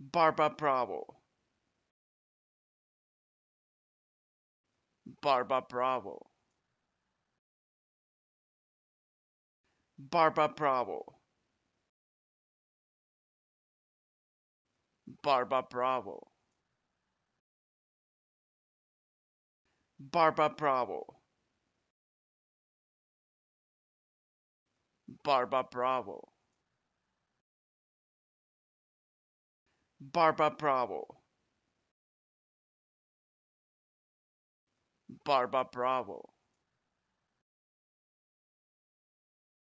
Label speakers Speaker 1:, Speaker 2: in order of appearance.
Speaker 1: Barba Bravo. Barba Bravo. Barba Bravo. Barba Bravo. Barba Bravo. Barba Bravo. Barba Bravo. Barba Bravo.